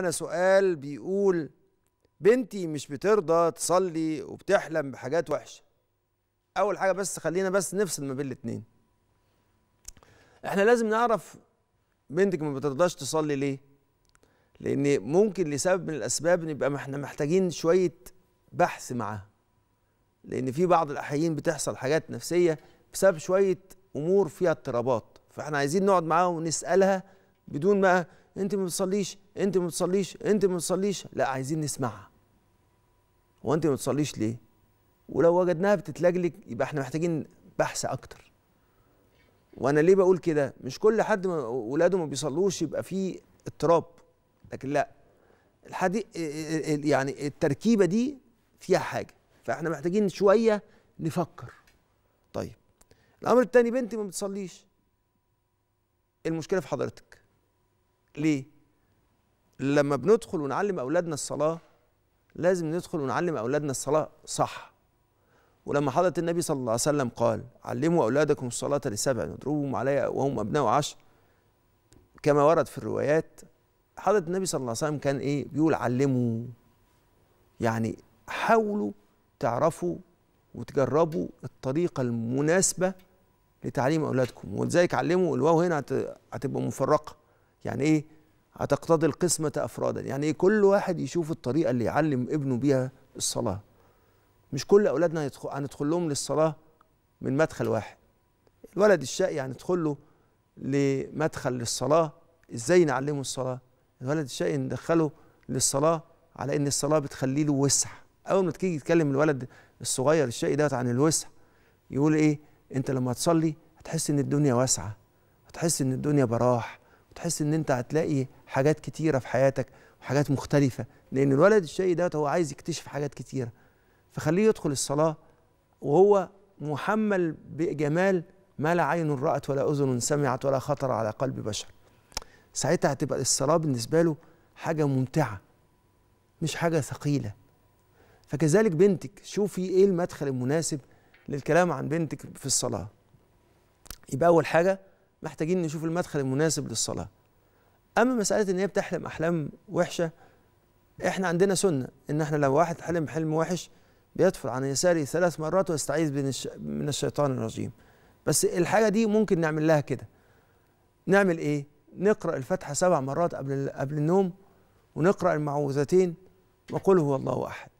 أنا سؤال بيقول بنتي مش بترضى تصلي وبتحلم بحاجات وحشة أول حاجة بس خلينا بس نفصل ما بين الاتنين احنا لازم نعرف بنتك ما بترضاش تصلي ليه لأن ممكن لسبب من الأسباب نبقى احنا محتاجين شوية بحث معاها لأن في بعض الأحيان بتحصل حاجات نفسية بسبب شوية أمور فيها اضطرابات فاحنا عايزين نقعد معاها ونسألها بدون ما انت ما بتصليش انت ما بتصليش انت ما بتصليش لا عايزين نسمعها هو انت ما بتصليش ليه ولو وجدناها بتتلجلج يبقى احنا محتاجين بحث اكتر وانا ليه بقول كده مش كل حد ما ولاده ما بيصلوش يبقى فيه اضطراب لكن لا الحدي يعني التركيبه دي فيها حاجه فاحنا محتاجين شويه نفكر طيب الامر الثاني بنتي ما بتصليش إيه المشكله في حضرتك ليه لما بندخل ونعلم اولادنا الصلاه لازم ندخل ونعلم اولادنا الصلاه صح ولما حضرة النبي صلى الله عليه وسلم قال علموا أولادكم الصلاة لسبع واضربوهم عليها وهم أبناء عشر كما ورد في الروايات حضرة النبي صلى الله عليه وسلم كان إيه بيقول علموا يعني حاولوا تعرفوا وتجربوا الطريقة المناسبة لتعليم أولادكم ولذلك علموا الواو هنا هتبقى مفرقة يعني ايه هتقتضي القسمة أفرادا يعني ايه كل واحد يشوف الطريقة اللي يعلم ابنه بيها الصلاة مش كل أولادنا هندخل لهم للصلاة من مدخل واحد الولد الشقي هندخل له لمدخل للصلاة ازاي نعلمه الصلاة الولد الشقي ندخله للصلاة على ان الصلاة بتخلي له وسع اول ما تيجي تتكلم الولد الصغير الشقي دوت عن الوسع يقول ايه انت لما تصلي هتحس ان الدنيا واسعه هتحس ان الدنيا براح تحس ان انت هتلاقي حاجات كتيره في حياتك وحاجات مختلفه لان الولد الشقي ده هو عايز يكتشف حاجات كتيره فخليه يدخل الصلاه وهو محمل بجمال ما لا عين رأت ولا أذن سمعت ولا خطر على قلب بشر ساعتها هتبقى الصلاة بالنسبة له حاجة ممتعة مش حاجة ثقيلة فكذلك بنتك شوفي ايه المدخل المناسب للكلام عن بنتك في الصلاة يبقى أول حاجة محتاجين نشوف المدخل المناسب للصلاه اما مساله ان هي بتحلم احلام وحشه احنا عندنا سنه ان احنا لو واحد حلم حلم وحش بيدخل عن يساره ثلاث مرات ويستعيذ من الشيطان الرجيم بس الحاجه دي ممكن نعمل لها كده نعمل ايه نقرا الفاتحه سبع مرات قبل قبل النوم ونقرا المعوذتين وقل هو الله احد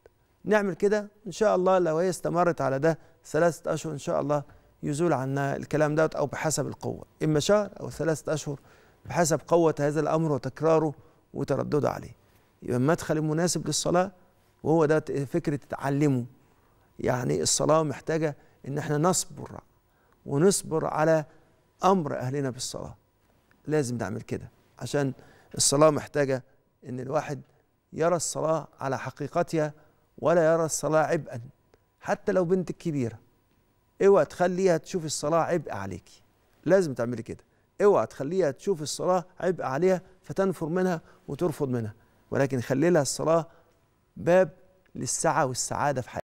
نعمل كده ان شاء الله لو هي استمرت على ده ثلاثه اشهر ان شاء الله يزول عنا الكلام دوت أو بحسب القوة إما شهر أو ثلاثة أشهر بحسب قوة هذا الأمر وتكراره وتردده عليه يبقى المدخل المناسب للصلاة وهو ده فكرة تعلمه يعني الصلاة محتاجة إن احنا نصبر ونصبر على أمر أهلنا بالصلاة لازم نعمل كده عشان الصلاة محتاجة إن الواحد يرى الصلاة على حقيقتها ولا يرى الصلاة عبئا حتى لو بنت كبيرة اوعى تخليها تشوف الصلاه عبء عليكي لازم تعملي كده اوعى تخليها تشوف الصلاه عبء عليها فتنفر منها وترفض منها ولكن خلي لها الصلاه باب للسعه والسعاده في حياتك